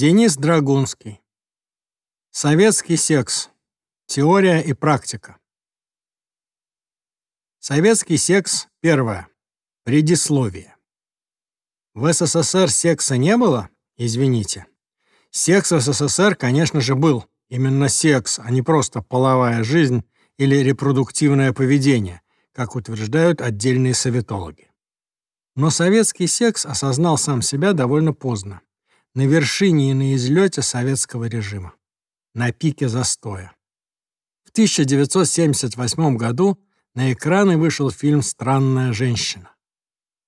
Денис Драгунский. Советский секс. Теория и практика. Советский секс. Первое. Предисловие. В СССР секса не было? Извините. Секс в СССР, конечно же, был. Именно секс, а не просто половая жизнь или репродуктивное поведение, как утверждают отдельные советологи. Но советский секс осознал сам себя довольно поздно на вершине и на излете советского режима, на пике застоя. В 1978 году на экраны вышел фильм «Странная женщина»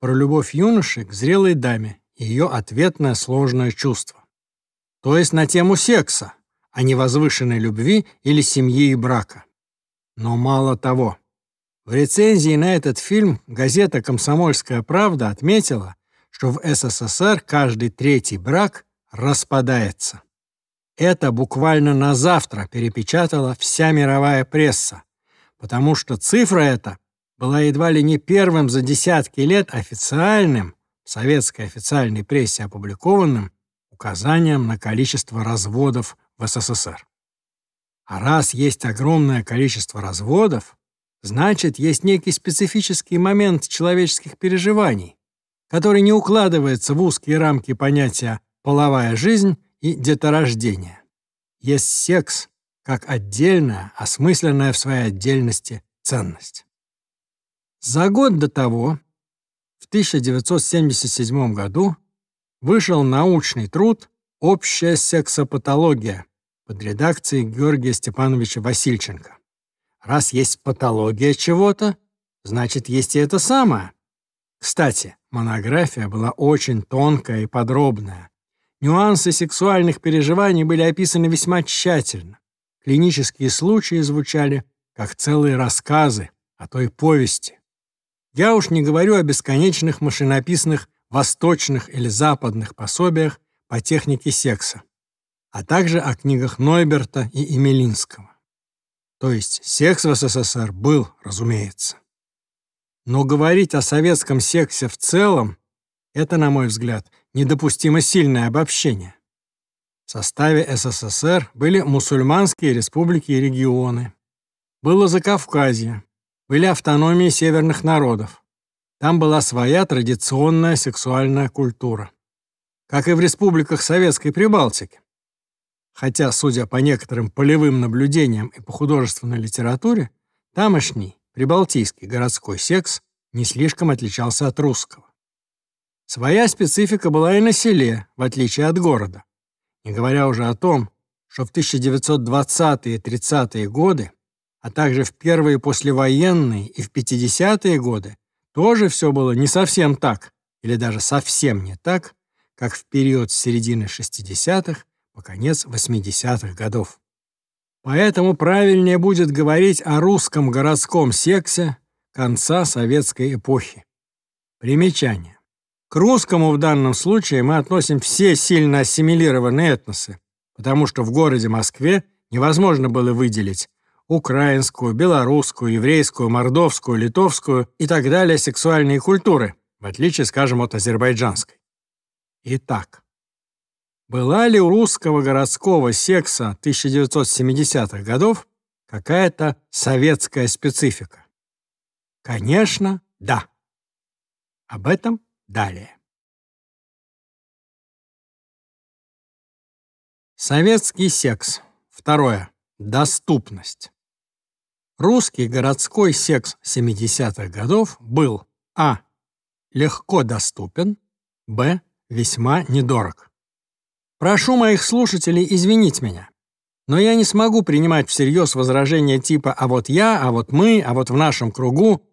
про любовь юноши к зрелой даме и ее ответное сложное чувство. То есть на тему секса, а не возвышенной любви или семьи и брака. Но мало того. В рецензии на этот фильм газета «Комсомольская правда» отметила, что в СССР каждый третий брак распадается. Это буквально на завтра перепечатала вся мировая пресса, потому что цифра эта была едва ли не первым за десятки лет официальным, в советской официальной прессе опубликованным, указанием на количество разводов в СССР. А раз есть огромное количество разводов, значит, есть некий специфический момент человеческих переживаний, который не укладывается в узкие рамки понятия «половая жизнь» и «деторождение». Есть секс как отдельная, осмысленная в своей отдельности ценность. За год до того, в 1977 году, вышел научный труд «Общая сексопатология» под редакцией Георгия Степановича Васильченко. Раз есть патология чего-то, значит, есть и это самое. Кстати, Монография была очень тонкая и подробная. Нюансы сексуальных переживаний были описаны весьма тщательно. Клинические случаи звучали как целые рассказы, а то и повести. Я уж не говорю о бесконечных машинописных восточных или западных пособиях по технике секса, а также о книгах Нойберта и Емелинского. То есть секс в СССР был, разумеется. Но говорить о советском сексе в целом – это, на мой взгляд, недопустимо сильное обобщение. В составе СССР были мусульманские республики и регионы. Было Закавказье, были автономии северных народов. Там была своя традиционная сексуальная культура. Как и в республиках Советской Прибалтики. Хотя, судя по некоторым полевым наблюдениям и по художественной литературе, тамошний прибалтийский городской секс не слишком отличался от русского. Своя специфика была и на селе, в отличие от города. Не говоря уже о том, что в 1920-е и 30-е годы, а также в первые послевоенные и в 50-е годы, тоже все было не совсем так, или даже совсем не так, как в период с середины 60-х по конец 80-х годов. Поэтому правильнее будет говорить о русском городском сексе конца советской эпохи. Примечание. К русскому в данном случае мы относим все сильно ассимилированные этносы, потому что в городе Москве невозможно было выделить украинскую, белорусскую, еврейскую, мордовскую, литовскую и так далее сексуальные культуры, в отличие, скажем, от азербайджанской. Итак, была ли у русского городского секса 1970-х годов какая-то советская специфика? Конечно, да. Об этом далее. Советский секс. Второе. Доступность. Русский городской секс 70-х годов был а. легко доступен, б. весьма недорог. Прошу моих слушателей извинить меня. Но я не смогу принимать всерьез возражения типа «а вот я», «а вот мы», «а вот в нашем кругу».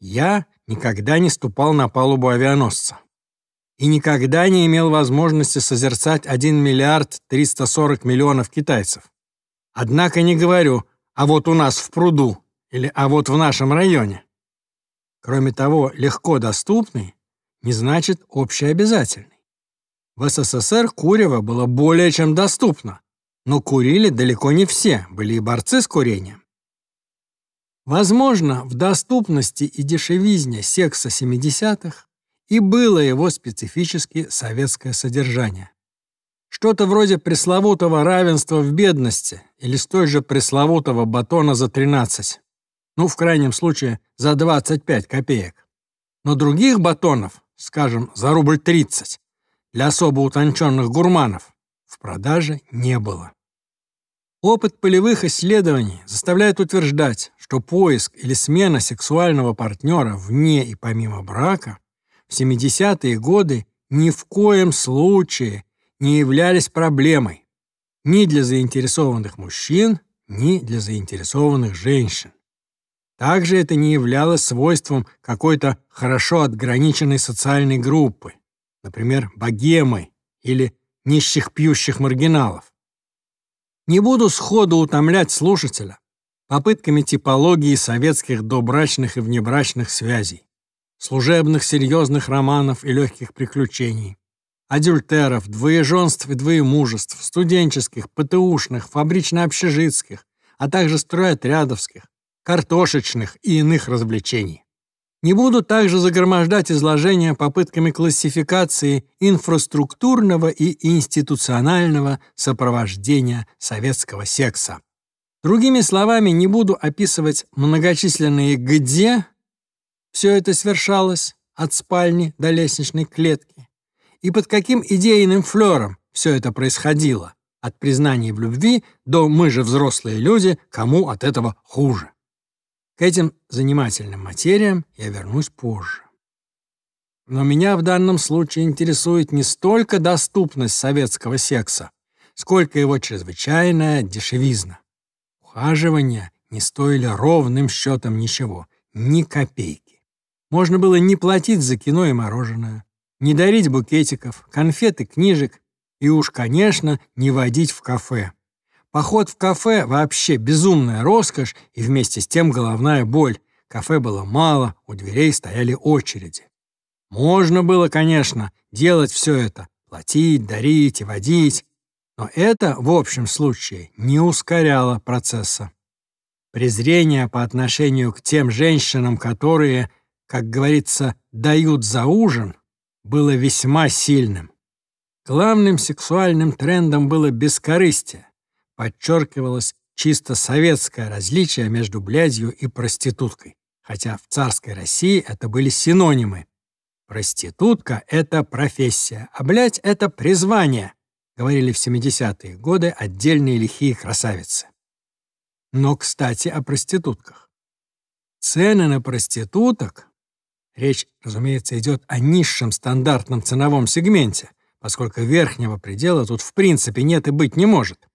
Я никогда не ступал на палубу авианосца и никогда не имел возможности созерцать 1 миллиард 340 миллионов китайцев. Однако не говорю «а вот у нас в пруду» или «а вот в нашем районе». Кроме того, легко доступный не значит общеобязательный. В СССР курево было более чем доступно, но курили далеко не все, были и борцы с курением. Возможно, в доступности и дешевизне секса 70-х и было его специфически советское содержание. Что-то вроде пресловутого равенства в бедности или столь же пресловутого батона за 13, ну, в крайнем случае, за 25 копеек. Но других батонов, скажем, за рубль 30, для особо утонченных гурманов в продаже не было. Опыт полевых исследований заставляет утверждать, что поиск или смена сексуального партнера вне и помимо брака в 70-е годы ни в коем случае не являлись проблемой ни для заинтересованных мужчин, ни для заинтересованных женщин. Также это не являлось свойством какой-то хорошо отграниченной социальной группы – например, богемой или нищих пьющих маргиналов. Не буду сходу утомлять слушателя попытками типологии советских добрачных и внебрачных связей, служебных серьезных романов и легких приключений, адюльтеров, двоеженств и двоемужеств, студенческих, ПТУшных, фабрично-общежитских, а также стройотрядовских, картошечных и иных развлечений. Не буду также загромождать изложение попытками классификации инфраструктурного и институционального сопровождения советского секса. Другими словами, не буду описывать многочисленные «где» все это свершалось от спальни до лестничной клетки и под каким идейным флером все это происходило, от признания в любви до «мы же взрослые люди, кому от этого хуже». К этим занимательным материям я вернусь позже. Но меня в данном случае интересует не столько доступность советского секса, сколько его чрезвычайная дешевизна. Ухаживания не стоили ровным счетом ничего, ни копейки. Можно было не платить за кино и мороженое, не дарить букетиков, конфет и книжек, и уж, конечно, не водить в кафе. Поход в кафе — вообще безумная роскошь и вместе с тем головная боль. Кафе было мало, у дверей стояли очереди. Можно было, конечно, делать все это — платить, дарить и водить, но это, в общем случае, не ускоряло процесса. Презрение по отношению к тем женщинам, которые, как говорится, дают за ужин, было весьма сильным. Главным сексуальным трендом было бескорыстие, подчеркивалось чисто советское различие между блядью и проституткой, хотя в царской России это были синонимы. «Проститутка — это профессия, а блядь — это призвание», говорили в 70-е годы отдельные лихие красавицы. Но, кстати, о проститутках. Цены на проституток, речь, разумеется, идет о низшем стандартном ценовом сегменте, поскольку верхнего предела тут в принципе нет и быть не может,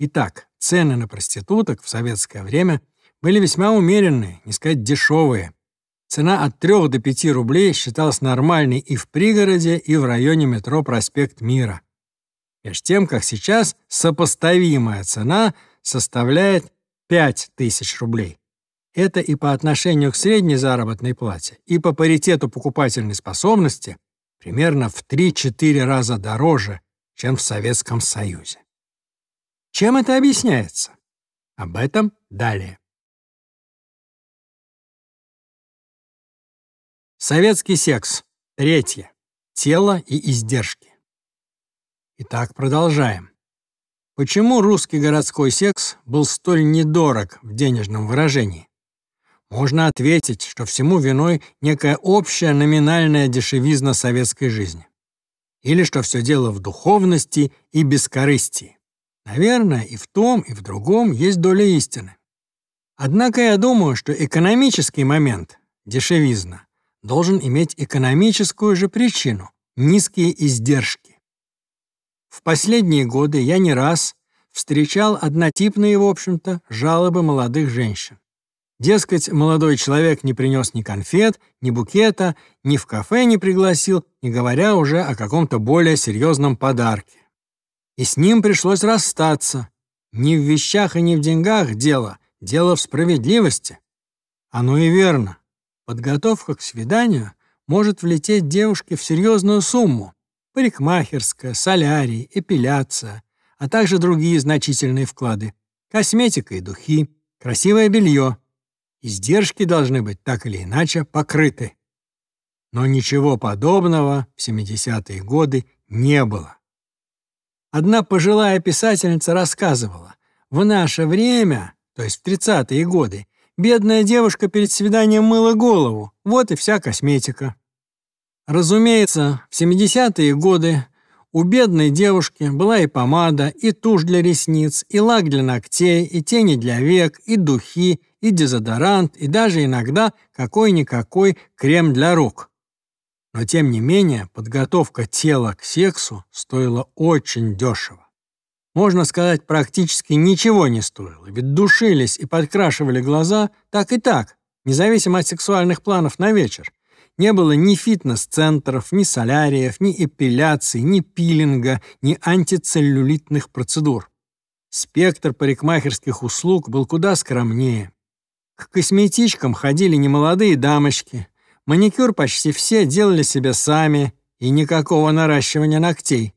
Итак, цены на проституток в советское время были весьма умеренные, не сказать дешевые. Цена от 3 до 5 рублей считалась нормальной и в пригороде, и в районе метро «Проспект Мира». Меж тем, как сейчас, сопоставимая цена составляет 5 тысяч рублей. Это и по отношению к средней заработной плате, и по паритету покупательной способности примерно в 3-4 раза дороже, чем в Советском Союзе. Чем это объясняется? Об этом далее. Советский секс. Третье. Тело и издержки. Итак, продолжаем. Почему русский городской секс был столь недорог в денежном выражении? Можно ответить, что всему виной некая общая номинальная дешевизна советской жизни. Или что все дело в духовности и бескорыстии. Наверное, и в том, и в другом есть доля истины. Однако я думаю, что экономический момент, дешевизна, должен иметь экономическую же причину – низкие издержки. В последние годы я не раз встречал однотипные, в общем-то, жалобы молодых женщин. Дескать, молодой человек не принес ни конфет, ни букета, ни в кафе не пригласил, не говоря уже о каком-то более серьезном подарке и с ним пришлось расстаться. Не в вещах и не в деньгах дело, дело в справедливости. Оно и верно. Подготовка к свиданию может влететь девушке в серьезную сумму. Парикмахерская, солярий, эпиляция, а также другие значительные вклады. Косметика и духи, красивое белье. Издержки должны быть так или иначе покрыты. Но ничего подобного в 70-е годы не было. Одна пожилая писательница рассказывала, в наше время, то есть в 30-е годы, бедная девушка перед свиданием мыла голову, вот и вся косметика. Разумеется, в 70-е годы у бедной девушки была и помада, и тушь для ресниц, и лак для ногтей, и тени для век, и духи, и дезодорант, и даже иногда какой-никакой крем для рук. Но тем не менее, подготовка тела к сексу стоила очень дешево. Можно сказать, практически ничего не стоило, ведь душились и подкрашивали глаза так и так, независимо от сексуальных планов на вечер. Не было ни фитнес-центров, ни соляриев, ни эпиляции, ни пилинга, ни антицеллюлитных процедур. Спектр парикмахерских услуг был куда скромнее. К косметичкам ходили немолодые дамочки, Маникюр почти все делали себе сами и никакого наращивания ногтей.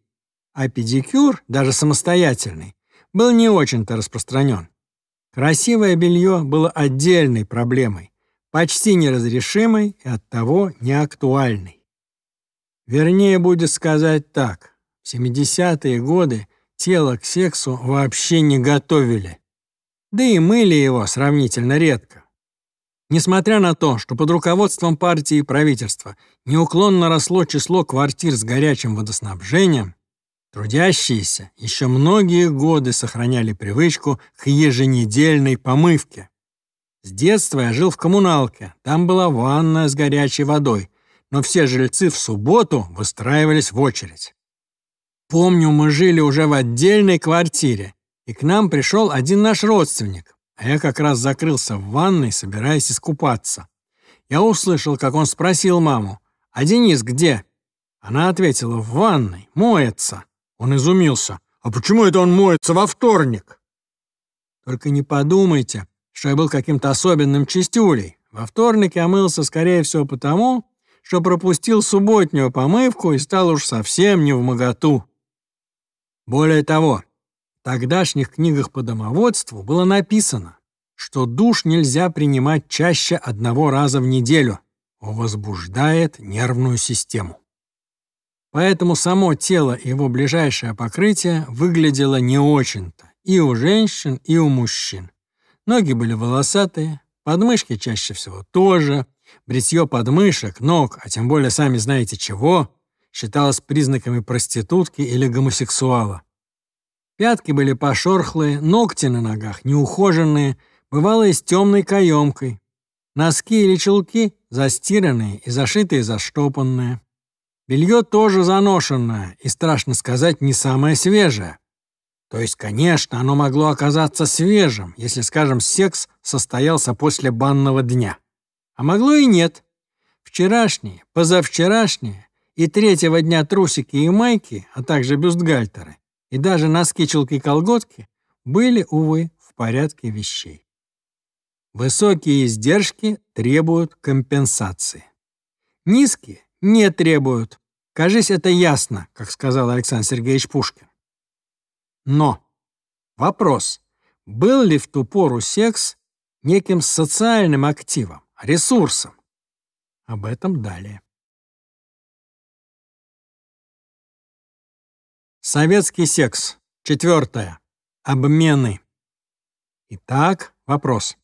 А педикюр, даже самостоятельный, был не очень-то распространен. Красивое белье было отдельной проблемой, почти неразрешимой и оттого неактуальной. Вернее, будет сказать так, в 70-е годы тело к сексу вообще не готовили, да и мыли его сравнительно редко. Несмотря на то, что под руководством партии и правительства неуклонно росло число квартир с горячим водоснабжением, трудящиеся еще многие годы сохраняли привычку к еженедельной помывке. С детства я жил в коммуналке, там была ванна с горячей водой, но все жильцы в субботу выстраивались в очередь. Помню, мы жили уже в отдельной квартире, и к нам пришел один наш родственник, а я как раз закрылся в ванной, собираясь искупаться. Я услышал, как он спросил маму, «А Денис где?» Она ответила, «В ванной, моется». Он изумился, «А почему это он моется во вторник?» Только не подумайте, что я был каким-то особенным чистюлей. Во вторник я мылся, скорее всего, потому, что пропустил субботнюю помывку и стал уж совсем не в моготу. Более того, тогдашних книгах по домоводству было написано, что душ нельзя принимать чаще одного раза в неделю, возбуждает нервную систему. Поэтому само тело и его ближайшее покрытие выглядело не очень-то и у женщин, и у мужчин. Ноги были волосатые, подмышки чаще всего тоже, бритье подмышек, ног, а тем более сами знаете чего, считалось признаками проститутки или гомосексуала. Пятки были пошорхлые, ногти на ногах неухоженные, бывало и с темной каемкой. Носки или чулки застиранные и зашитые заштопанные. Белье тоже заношенное и, страшно сказать, не самое свежее. То есть, конечно, оно могло оказаться свежим, если, скажем, секс состоялся после банного дня. А могло и нет. Вчерашние, позавчерашние и третьего дня трусики и майки, а также бюстгальтеры, и даже носки челки колготки были, увы, в порядке вещей. Высокие издержки требуют компенсации. Низкие не требуют. Кажись, это ясно, как сказал Александр Сергеевич Пушкин. Но вопрос, был ли в ту пору секс неким социальным активом, ресурсом? Об этом далее. Советский секс. Четвертое. Обмены. Итак, вопрос.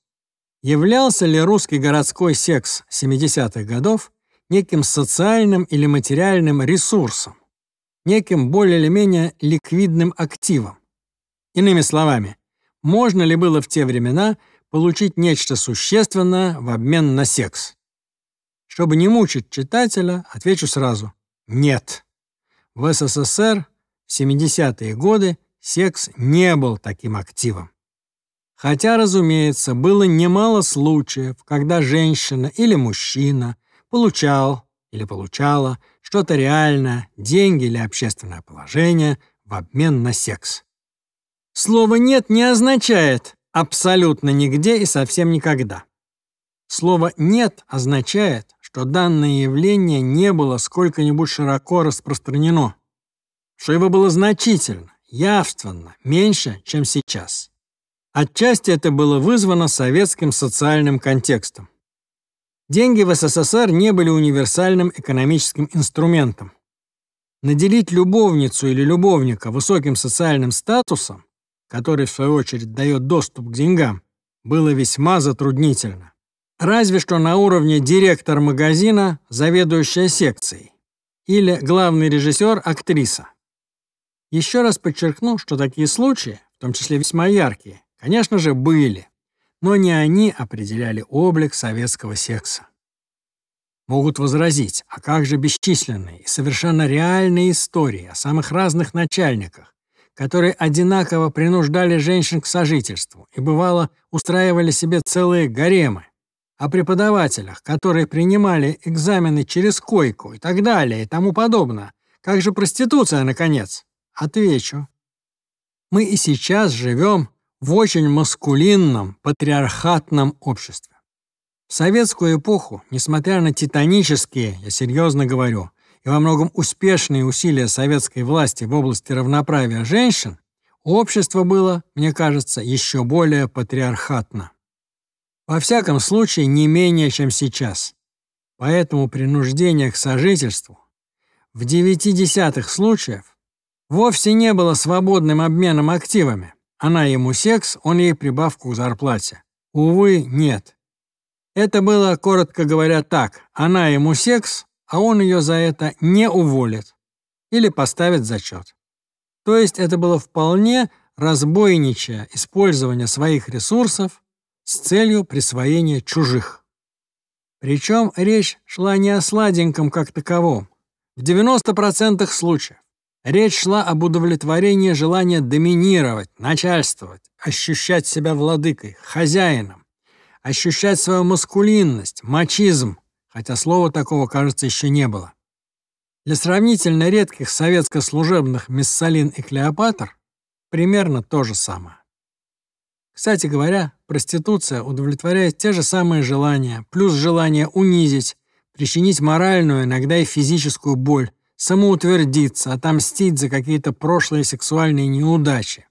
Являлся ли русский городской секс 70-х годов неким социальным или материальным ресурсом, неким более или менее ликвидным активом? Иными словами, можно ли было в те времена получить нечто существенное в обмен на секс? Чтобы не мучить читателя, отвечу сразу – нет. В СССР в 70-е годы секс не был таким активом. Хотя, разумеется, было немало случаев, когда женщина или мужчина получал или получала что-то реально, деньги или общественное положение в обмен на секс. Слово «нет» не означает абсолютно нигде и совсем никогда. Слово «нет» означает, что данное явление не было сколько-нибудь широко распространено, что его было значительно, явственно, меньше, чем сейчас. Отчасти это было вызвано советским социальным контекстом. Деньги в СССР не были универсальным экономическим инструментом. Наделить любовницу или любовника высоким социальным статусом, который, в свою очередь, дает доступ к деньгам, было весьма затруднительно. Разве что на уровне директор магазина, заведующая секцией, или главный режиссер, актриса. Еще раз подчеркну, что такие случаи, в том числе весьма яркие, конечно же, были, но не они определяли облик советского секса. Могут возразить, а как же бесчисленные и совершенно реальные истории о самых разных начальниках, которые одинаково принуждали женщин к сожительству и, бывало, устраивали себе целые гаремы, о преподавателях, которые принимали экзамены через койку и так далее и тому подобное. Как же проституция, наконец? Отвечу. Мы и сейчас живем в очень маскулинном, патриархатном обществе. В советскую эпоху, несмотря на титанические, я серьезно говорю, и во многом успешные усилия советской власти в области равноправия женщин, общество было, мне кажется, еще более патриархатно. Во всяком случае, не менее, чем сейчас. Поэтому принуждение к сожительству в девяти десятых случаев вовсе не было свободным обменом активами. Она ему секс, он ей прибавку к зарплате. Увы, нет. Это было, коротко говоря, так. Она ему секс, а он ее за это не уволит. Или поставит зачет. То есть это было вполне разбойничье использование своих ресурсов с целью присвоения чужих. Причем речь шла не о сладеньком как таковом. В 90% случаев. Речь шла об удовлетворении желания доминировать, начальствовать, ощущать себя владыкой, хозяином, ощущать свою маскулинность, мачизм, хотя слова такого, кажется, еще не было. Для сравнительно редких советско-служебных Мессалин и Клеопатр примерно то же самое. Кстати говоря, проституция удовлетворяет те же самые желания, плюс желание унизить, причинить моральную, иногда и физическую боль, самоутвердиться, отомстить за какие-то прошлые сексуальные неудачи.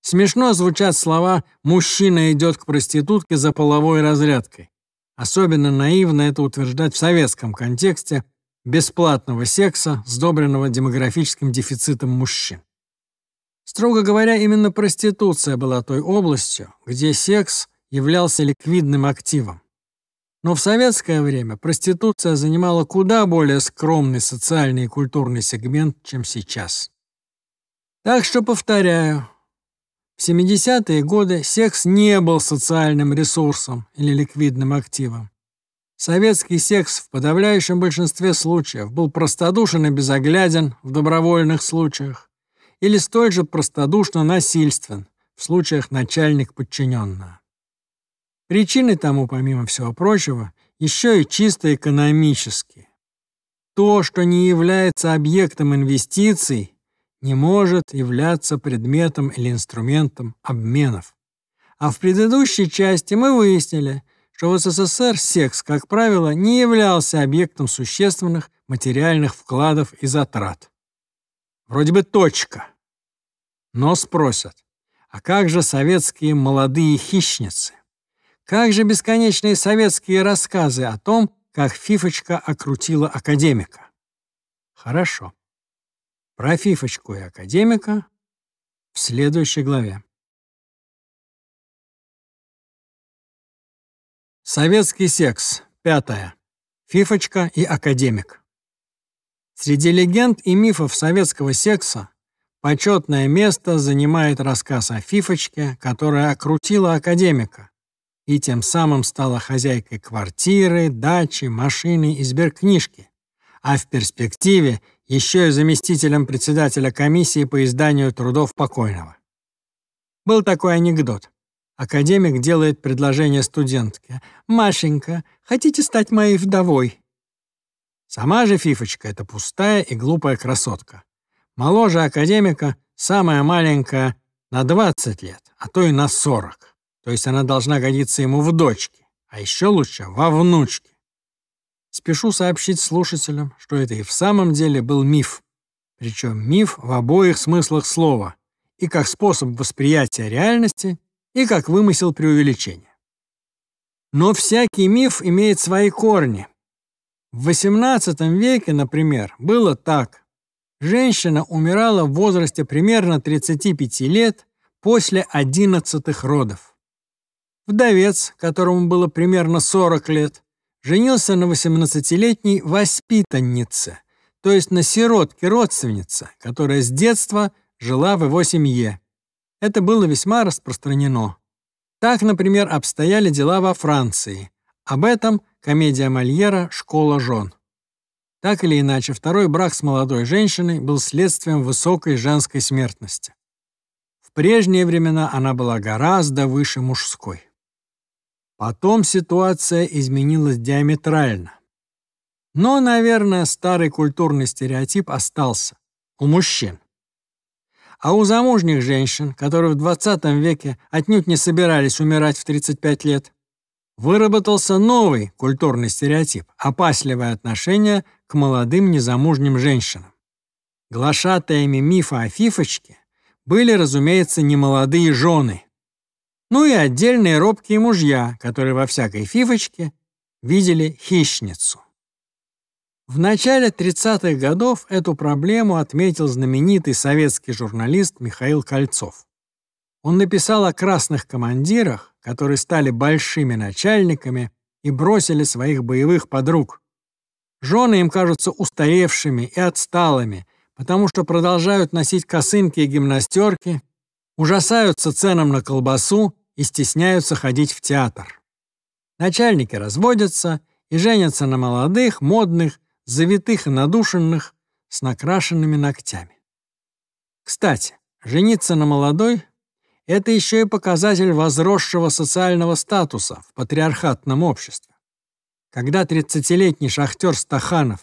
Смешно звучат слова «мужчина идет к проститутке за половой разрядкой». Особенно наивно это утверждать в советском контексте бесплатного секса, сдобренного демографическим дефицитом мужчин. Строго говоря, именно проституция была той областью, где секс являлся ликвидным активом. Но в советское время проституция занимала куда более скромный социальный и культурный сегмент, чем сейчас. Так что повторяю, в 70-е годы секс не был социальным ресурсом или ликвидным активом. Советский секс в подавляющем большинстве случаев был простодушен и безогляден в добровольных случаях или столь же простодушно насильствен в случаях начальник-подчиненного. Причины тому, помимо всего прочего, еще и чисто экономические. То, что не является объектом инвестиций, не может являться предметом или инструментом обменов. А в предыдущей части мы выяснили, что в СССР секс, как правило, не являлся объектом существенных материальных вкладов и затрат. Вроде бы точка. Но спросят, а как же советские молодые хищницы? Как же бесконечные советские рассказы о том, как Фифочка окрутила академика? Хорошо. Про Фифочку и академика в следующей главе. Советский секс. Пятое. Фифочка и академик. Среди легенд и мифов советского секса почетное место занимает рассказ о Фифочке, которая окрутила академика, и тем самым стала хозяйкой квартиры, дачи, машины и сберкнижки, а в перспективе еще и заместителем председателя комиссии по изданию трудов покойного. Был такой анекдот. Академик делает предложение студентке. «Машенька, хотите стать моей вдовой?» Сама же Фифочка — это пустая и глупая красотка. Моложе академика, самая маленькая, на 20 лет, а то и на 40. То есть она должна годиться ему в дочке, а еще лучше во внучке. Спешу сообщить слушателям, что это и в самом деле был миф. Причем миф в обоих смыслах слова, и как способ восприятия реальности, и как вымысел преувеличения. Но всякий миф имеет свои корни. В XVIII веке, например, было так. Женщина умирала в возрасте примерно 35 лет после 11 родов. Вдовец, которому было примерно 40 лет, женился на 18-летней воспитаннице, то есть на сиротке-родственнице, которая с детства жила в его семье. Это было весьма распространено. Так, например, обстояли дела во Франции. Об этом комедия Мольера «Школа жен». Так или иначе, второй брак с молодой женщиной был следствием высокой женской смертности. В прежние времена она была гораздо выше мужской. Потом ситуация изменилась диаметрально. Но, наверное, старый культурный стереотип остался у мужчин. А у замужних женщин, которые в 20 веке отнюдь не собирались умирать в 35 лет, выработался новый культурный стереотип – опасливое отношение к молодым незамужним женщинам. Глашатаями мифа о фифочке были, разумеется, не молодые жены – ну и отдельные робкие мужья, которые во всякой фифочке видели хищницу. В начале 30-х годов эту проблему отметил знаменитый советский журналист Михаил Кольцов. Он написал о красных командирах, которые стали большими начальниками и бросили своих боевых подруг. Жены им кажутся устаревшими и отсталыми, потому что продолжают носить косынки и гимнастерки, ужасаются ценам на колбасу и стесняются ходить в театр. Начальники разводятся и женятся на молодых, модных, завитых и надушенных с накрашенными ногтями. Кстати, жениться на молодой – это еще и показатель возросшего социального статуса в патриархатном обществе. Когда 30-летний шахтер Стаханов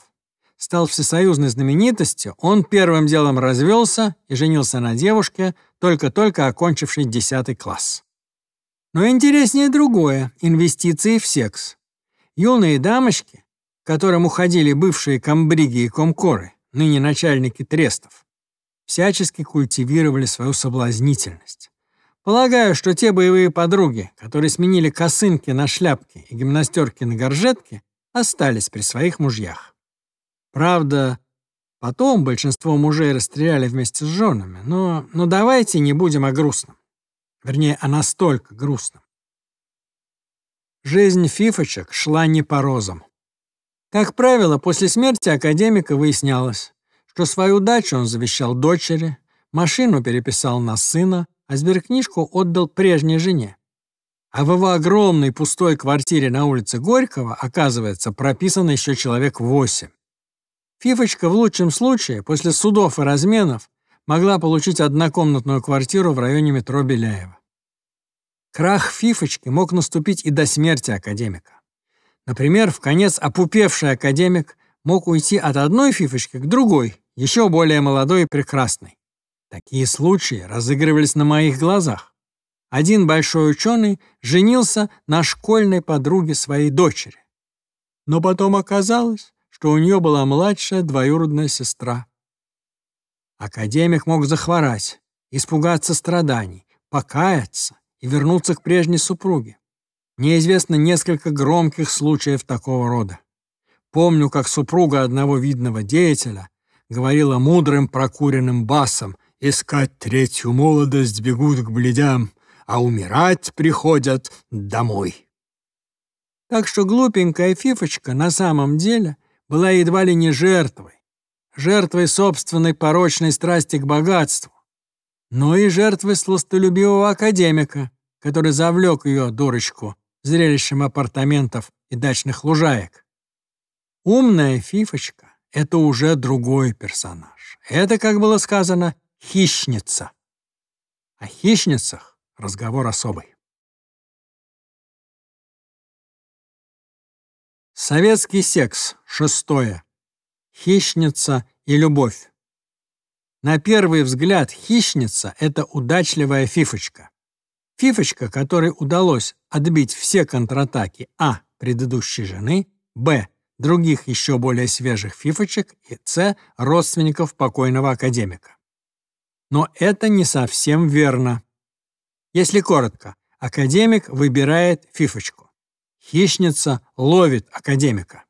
стал всесоюзной знаменитостью, он первым делом развелся и женился на девушке, только-только окончивший 10 класс. Но интереснее другое – инвестиции в секс. Юные дамочки, которым уходили бывшие комбриги и комкоры, ныне начальники трестов, всячески культивировали свою соблазнительность. Полагаю, что те боевые подруги, которые сменили косынки на шляпки и гимнастерки на горжетки, остались при своих мужьях. Правда, Потом большинство мужей расстреляли вместе с женами, но, но давайте не будем о грустном. Вернее, о настолько грустном. Жизнь фифочек шла не по розам. Как правило, после смерти академика выяснялось, что свою дачу он завещал дочери, машину переписал на сына, а сберкнижку отдал прежней жене. А в его огромной пустой квартире на улице Горького, оказывается, прописано еще человек восемь. Фифочка в лучшем случае, после судов и разменов, могла получить однокомнатную квартиру в районе метро Беляева. Крах Фифочки мог наступить и до смерти академика. Например, в конец опупевший академик мог уйти от одной Фифочки к другой, еще более молодой и прекрасной. Такие случаи разыгрывались на моих глазах. Один большой ученый женился на школьной подруге своей дочери. Но потом оказалось, что у нее была младшая двоюродная сестра. Академик мог захворать, испугаться страданий, покаяться и вернуться к прежней супруге. Неизвестно несколько громких случаев такого рода. Помню, как супруга одного видного деятеля говорила мудрым прокуренным басом «Искать третью молодость бегут к бледям, а умирать приходят домой». Так что глупенькая фифочка на самом деле была едва ли не жертвой, жертвой собственной порочной страсти к богатству, но и жертвой сластолюбивого академика, который завлек ее, дурочку, зрелищем апартаментов и дачных лужаек. Умная фифочка — это уже другой персонаж. Это, как было сказано, хищница. О хищницах разговор особый. Советский секс. Шестое. Хищница и любовь. На первый взгляд хищница — это удачливая фифочка. Фифочка, которой удалось отбить все контратаки а. предыдущей жены, б. других еще более свежих фифочек и с. родственников покойного академика. Но это не совсем верно. Если коротко, академик выбирает фифочку. Хищница ловит академика.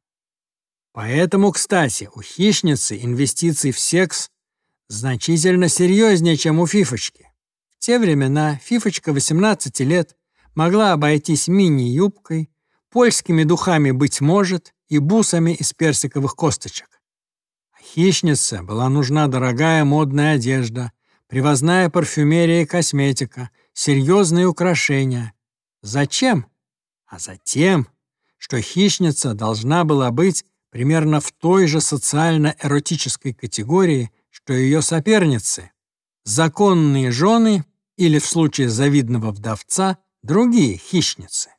Поэтому, кстати, у хищницы инвестиции в секс значительно серьезнее, чем у фифочки. В те времена фифочка 18 лет могла обойтись мини-юбкой, польскими духами «быть может» и бусами из персиковых косточек. А хищнице была нужна дорогая модная одежда, привозная парфюмерия и косметика, серьезные украшения. Зачем? а затем, что хищница должна была быть примерно в той же социально-эротической категории, что ее соперницы, законные жены или, в случае завидного вдовца, другие хищницы.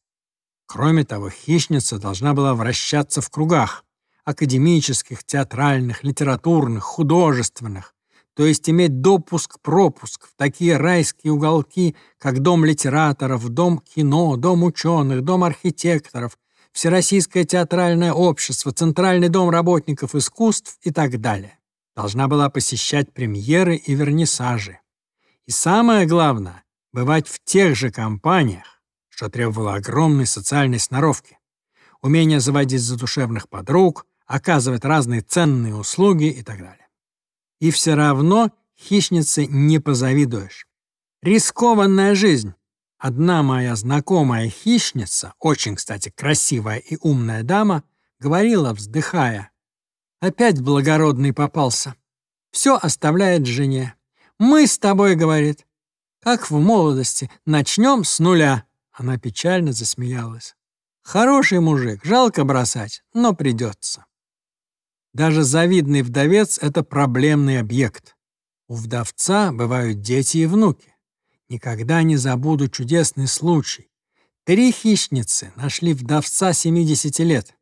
Кроме того, хищница должна была вращаться в кругах академических, театральных, литературных, художественных, то есть иметь допуск-пропуск в такие райские уголки, как Дом литераторов, Дом кино, Дом ученых, Дом архитекторов, Всероссийское театральное общество, Центральный дом работников искусств и так далее. Должна была посещать премьеры и вернисажи. И самое главное — бывать в тех же компаниях, что требовало огромной социальной сноровки, умение заводить задушевных подруг, оказывать разные ценные услуги и так далее и все равно хищнице не позавидуешь. Рискованная жизнь. Одна моя знакомая хищница, очень, кстати, красивая и умная дама, говорила, вздыхая. Опять благородный попался. Все оставляет жене. «Мы с тобой, — говорит, — как в молодости, начнем с нуля». Она печально засмеялась. «Хороший мужик, жалко бросать, но придется». Даже завидный вдовец — это проблемный объект. У вдовца бывают дети и внуки. Никогда не забуду чудесный случай. Три хищницы нашли вдовца 70 лет.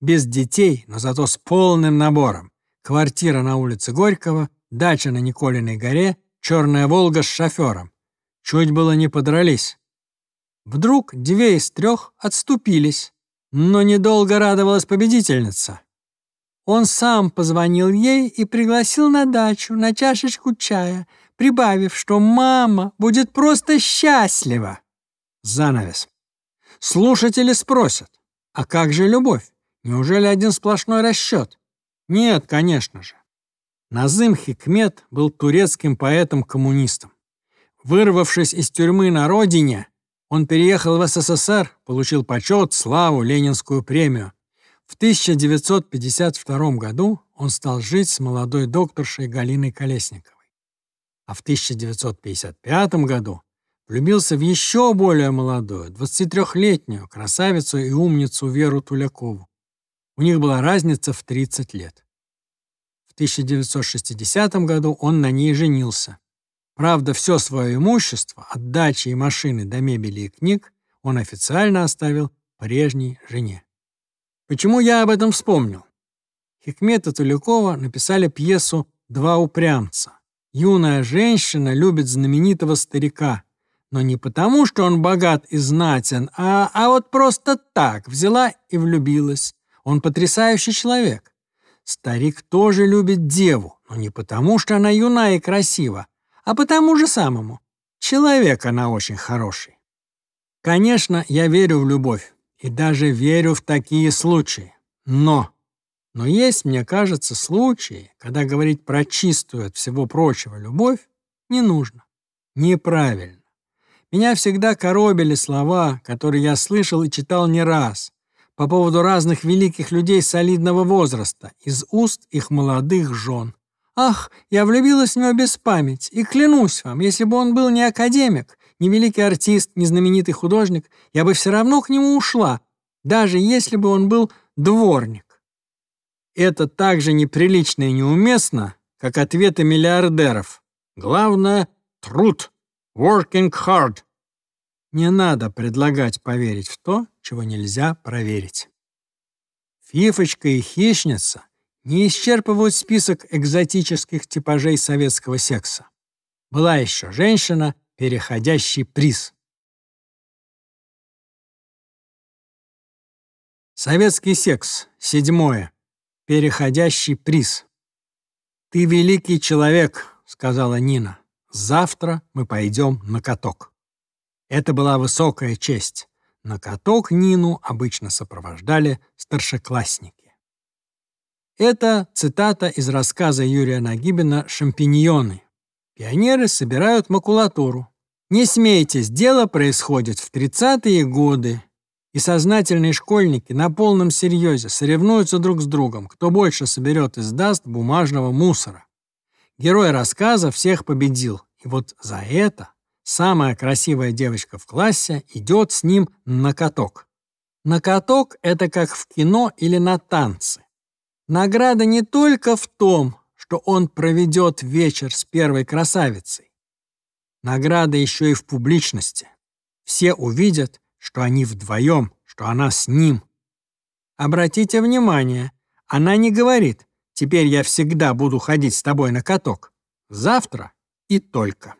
Без детей, но зато с полным набором. Квартира на улице Горького, дача на Николиной горе, черная «Волга» с шофером. Чуть было не подрались. Вдруг две из трех отступились, но недолго радовалась победительница. Он сам позвонил ей и пригласил на дачу на чашечку чая, прибавив, что мама будет просто счастлива. Занавес. Слушатели спросят, а как же любовь? Неужели один сплошной расчет? Нет, конечно же. Назым Хикмет был турецким поэтом-коммунистом. Вырвавшись из тюрьмы на родине, он переехал в СССР, получил почет, славу, ленинскую премию. В 1952 году он стал жить с молодой докторшей Галиной Колесниковой. А в 1955 году влюбился в еще более молодую, 23-летнюю красавицу и умницу Веру Тулякову. У них была разница в 30 лет. В 1960 году он на ней женился. Правда, все свое имущество, от дачи и машины до мебели и книг, он официально оставил прежней жене. Почему я об этом вспомнил? Хикмет и Тулякова написали пьесу «Два упрямца». Юная женщина любит знаменитого старика. Но не потому, что он богат и знатен, а, а вот просто так взяла и влюбилась. Он потрясающий человек. Старик тоже любит деву, но не потому, что она юна и красива, а потому же самому. Человек она очень хороший. Конечно, я верю в любовь, и даже верю в такие случаи. Но... Но есть, мне кажется, случаи, когда говорить про чистую от всего прочего любовь не нужно. Неправильно. Меня всегда коробили слова, которые я слышал и читал не раз, по поводу разных великих людей солидного возраста, из уст их молодых жен. «Ах, я влюбилась в него без памяти, и клянусь вам, если бы он был не академик, не великий артист, не знаменитый художник, я бы все равно к нему ушла, даже если бы он был дворник. Это так же неприлично и неуместно, как ответы миллиардеров. Главное — труд, working hard. Не надо предлагать поверить в то, чего нельзя проверить. Фифочка и хищница не исчерпывают список экзотических типажей советского секса. Была еще женщина, переходящий приз. Советский секс. Седьмое. Переходящий приз. «Ты великий человек», — сказала Нина. «Завтра мы пойдем на каток». Это была высокая честь. На каток Нину обычно сопровождали старшеклассники. Это цитата из рассказа Юрия Нагибина «Шампиньоны», Пионеры собирают макулатуру. Не смейтесь, дело происходит в 30-е годы. И сознательные школьники на полном серьезе соревнуются друг с другом, кто больше соберет и сдаст бумажного мусора. Герой рассказа всех победил, и вот за это самая красивая девочка в классе идет с ним на каток. На каток — это как в кино или на танцы. Награда не только в том, что он проведет вечер с первой красавицей. Награда еще и в публичности. Все увидят, что они вдвоем, что она с ним. Обратите внимание, она не говорит «теперь я всегда буду ходить с тобой на каток». Завтра и только.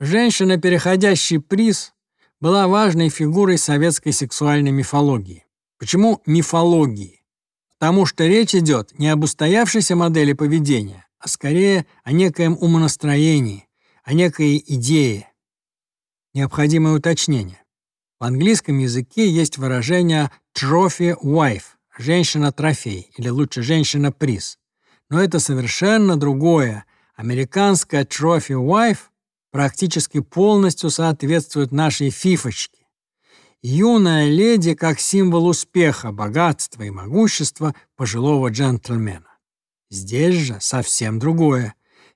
Женщина, переходящий приз, была важной фигурой советской сексуальной мифологии. Почему мифологии? потому что речь идет не об устоявшейся модели поведения, а скорее о некоем умонастроении, о некой идее. Необходимое уточнение. В английском языке есть выражение «trophy wife» — «женщина-трофей» или лучше «женщина-приз». Но это совершенно другое. Американская «trophy wife» практически полностью соответствует нашей фифочке юная леди как символ успеха, богатства и могущества пожилого джентльмена. Здесь же совсем другое.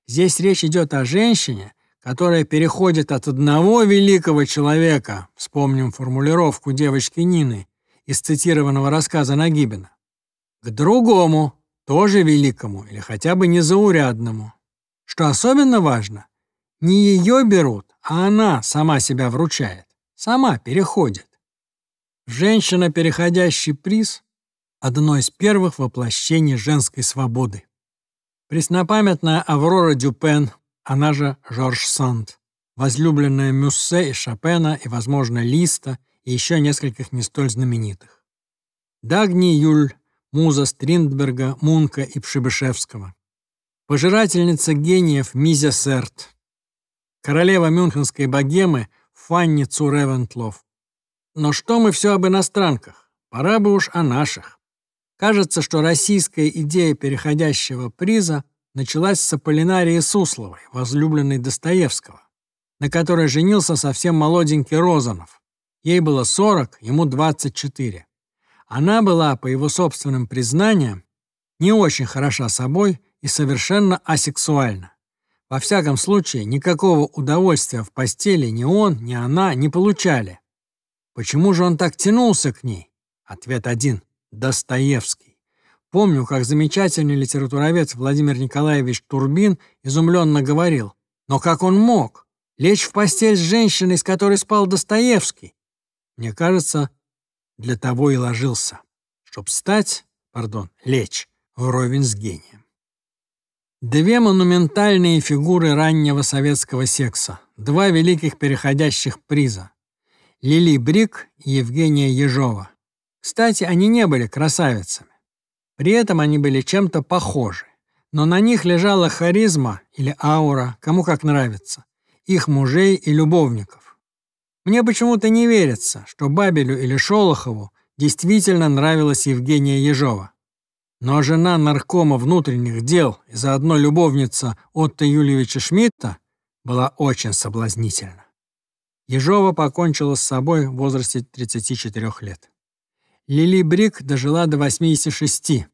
Здесь речь идет о женщине, которая переходит от одного великого человека, вспомним формулировку девочки Нины из цитированного рассказа Нагибина, к другому, тоже великому или хотя бы незаурядному. Что особенно важно, не ее берут, а она сама себя вручает, сама переходит. Женщина, переходящий приз, одно из первых воплощений женской свободы. Преснопамятная Аврора Дюпен, она же Жорж Санд, возлюбленная Мюссе и Шопена и, возможно, Листа и еще нескольких не столь знаменитых. Дагни Юль, муза Стриндберга, Мунка и Пшебышевского. Пожирательница гениев Мизя Серт. Королева мюнхенской богемы Фанни Цуревентлов. Но что мы все об иностранках? Пора бы уж о наших. Кажется, что российская идея переходящего приза началась с Аполлинарии Сусловой, возлюбленной Достоевского, на которой женился совсем молоденький Розанов. Ей было 40, ему 24. Она была, по его собственным признаниям, не очень хороша собой и совершенно асексуальна. Во всяком случае, никакого удовольствия в постели ни он, ни она не получали – Почему же он так тянулся к ней? Ответ один — Достоевский. Помню, как замечательный литературовед Владимир Николаевич Турбин изумленно говорил, но как он мог? Лечь в постель с женщиной, с которой спал Достоевский? Мне кажется, для того и ложился, чтоб стать, пардон, лечь вровень с гением. Две монументальные фигуры раннего советского секса, два великих переходящих приза — Лили Брик и Евгения Ежова. Кстати, они не были красавицами. При этом они были чем-то похожи. Но на них лежала харизма или аура, кому как нравится, их мужей и любовников. Мне почему-то не верится, что Бабелю или Шолохову действительно нравилась Евгения Ежова. Но жена наркома внутренних дел и заодно любовница Отто Юльевича Шмидта была очень соблазнительна. Ежова покончила с собой в возрасте 34 лет. Лили Брик дожила до 86,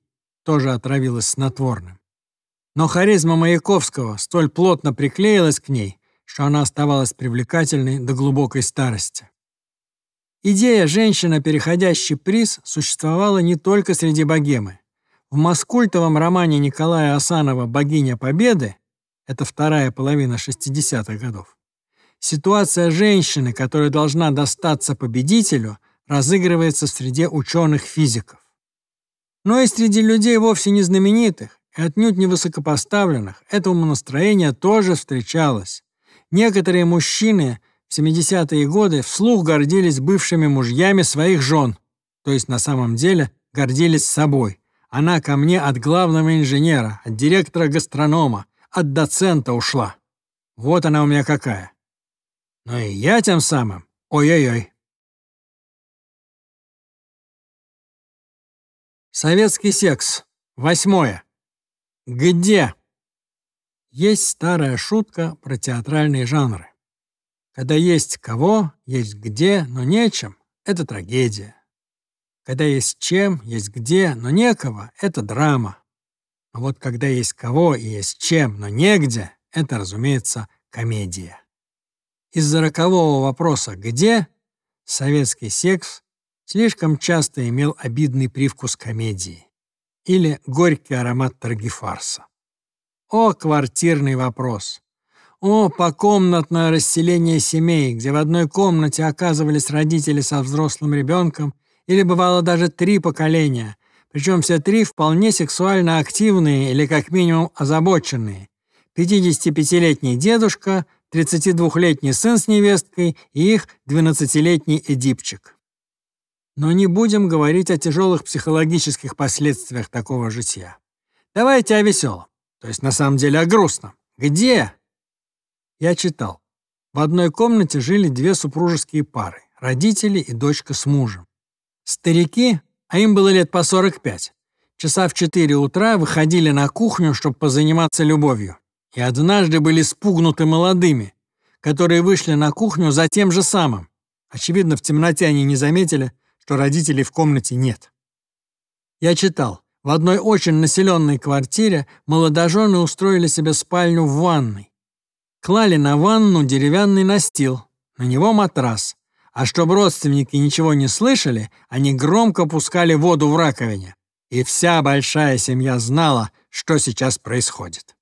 тоже отравилась снотворным. Но харизма Маяковского столь плотно приклеилась к ней, что она оставалась привлекательной до глубокой старости. Идея «Женщина, переходящий приз» существовала не только среди богемы. В маскультовом романе Николая Асанова «Богиня Победы» — это вторая половина 60-х годов Ситуация женщины, которая должна достаться победителю, разыгрывается в среде ученых-физиков. Но и среди людей вовсе не знаменитых и отнюдь не высокопоставленных это умонастроение тоже встречалось. Некоторые мужчины в 70-е годы вслух гордились бывшими мужьями своих жен, то есть на самом деле гордились собой. Она ко мне от главного инженера, от директора гастронома, от доцента ушла. Вот она у меня какая. Но ну и я тем самым. Ой-ой-ой. Советский секс. Восьмое. Где? Есть старая шутка про театральные жанры. Когда есть кого, есть где, но нечем — это трагедия. Когда есть чем, есть где, но некого — это драма. А вот когда есть кого и есть чем, но негде — это, разумеется, комедия. Из-за рокового вопроса «Где?» советский секс слишком часто имел обидный привкус комедии или горький аромат торгефарса. О, квартирный вопрос! О, покомнатное расселение семей, где в одной комнате оказывались родители со взрослым ребенком или бывало даже три поколения, причем все три вполне сексуально активные или как минимум озабоченные. 55-летний дедушка, 32-летний сын с невесткой и их 12-летний Эдипчик. Но не будем говорить о тяжелых психологических последствиях такого жития. Давайте о веселом, то есть на самом деле о грустном. Где? Я читал. В одной комнате жили две супружеские пары, родители и дочка с мужем. Старики, а им было лет по 45, часа в 4 утра выходили на кухню, чтобы позаниматься любовью и однажды были спугнуты молодыми, которые вышли на кухню за тем же самым. Очевидно, в темноте они не заметили, что родителей в комнате нет. Я читал. В одной очень населенной квартире молодожены устроили себе спальню в ванной. Клали на ванну деревянный настил, на него матрас. А чтобы родственники ничего не слышали, они громко пускали воду в раковине. И вся большая семья знала, что сейчас происходит.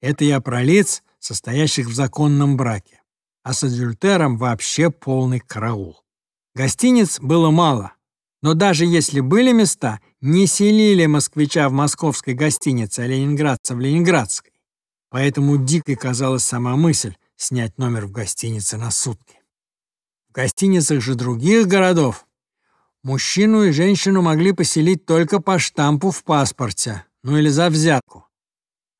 Это я про лиц, состоящих в законном браке. А с адюльтером вообще полный караул. Гостиниц было мало, но даже если были места, не селили москвича в московской гостинице, а ленинградца в ленинградской. Поэтому дикой казалась сама мысль снять номер в гостинице на сутки. В гостиницах же других городов мужчину и женщину могли поселить только по штампу в паспорте, ну или за взятку.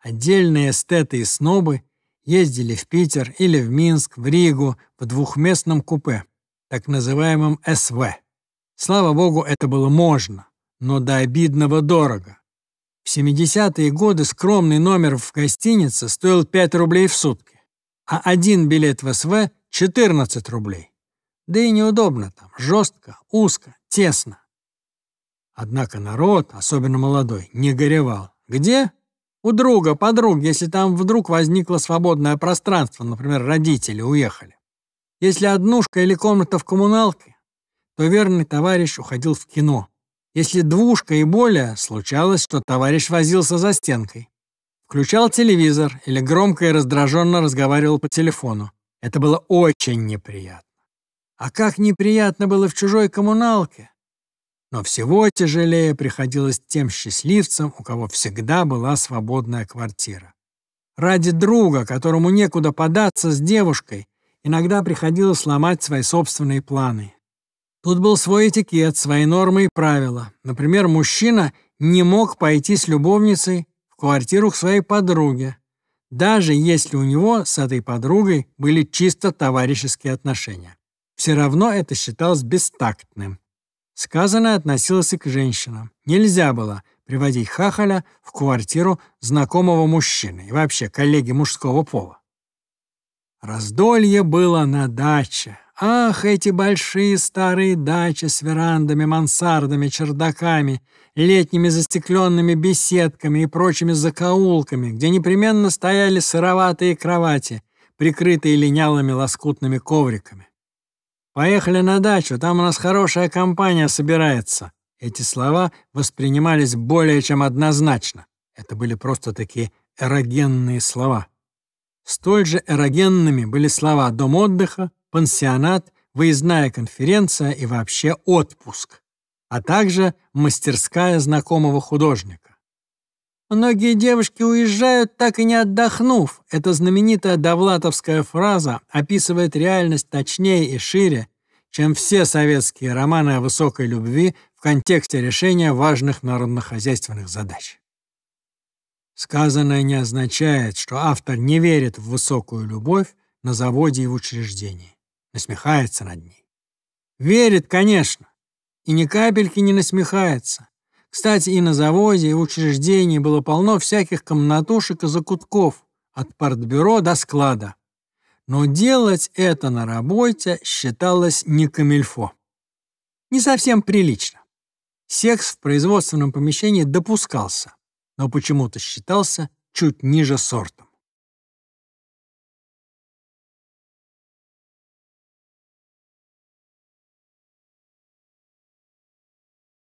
Отдельные эстеты и снобы ездили в Питер или в Минск, в Ригу в двухместном купе, так называемом СВ. Слава богу, это было можно, но до обидного дорого. В 70-е годы скромный номер в гостинице стоил 5 рублей в сутки, а один билет в СВ — 14 рублей. Да и неудобно там, жестко, узко, тесно. Однако народ, особенно молодой, не горевал. Где? у друга, подруг, если там вдруг возникло свободное пространство, например, родители уехали. Если однушка или комната в коммуналке, то верный товарищ уходил в кино. Если двушка и более, случалось, что товарищ возился за стенкой. Включал телевизор или громко и раздраженно разговаривал по телефону. Это было очень неприятно. А как неприятно было в чужой коммуналке, но всего тяжелее приходилось тем счастливцам, у кого всегда была свободная квартира. Ради друга, которому некуда податься с девушкой, иногда приходилось сломать свои собственные планы. Тут был свой этикет, свои нормы и правила. Например, мужчина не мог пойти с любовницей в квартиру к своей подруге, даже если у него с этой подругой были чисто товарищеские отношения. Все равно это считалось бестактным. Сказанное относилось и к женщинам. Нельзя было приводить хахаля в квартиру знакомого мужчины и вообще коллеги мужского пола. Раздолье было на даче. Ах, эти большие старые дачи с верандами, мансардами, чердаками, летними застекленными беседками и прочими закоулками, где непременно стояли сыроватые кровати, прикрытые линялыми лоскутными ковриками. «Поехали на дачу, там у нас хорошая компания собирается». Эти слова воспринимались более чем однозначно. Это были просто такие эрогенные слова. Столь же эрогенными были слова «дом отдыха», «пансионат», «выездная конференция» и вообще «отпуск», а также «мастерская знакомого художника». Многие девушки уезжают, так и не отдохнув. Эта знаменитая довлатовская фраза описывает реальность точнее и шире, чем все советские романы о высокой любви в контексте решения важных народно-хозяйственных задач. Сказанное не означает, что автор не верит в высокую любовь на заводе и в учреждении, насмехается над ней. Верит, конечно, и ни капельки не насмехается. Кстати, и на заводе, и в учреждении было полно всяких комнатушек и закутков, от портбюро до склада. Но делать это на работе считалось не камильфо. Не совсем прилично. Секс в производственном помещении допускался, но почему-то считался чуть ниже сорта.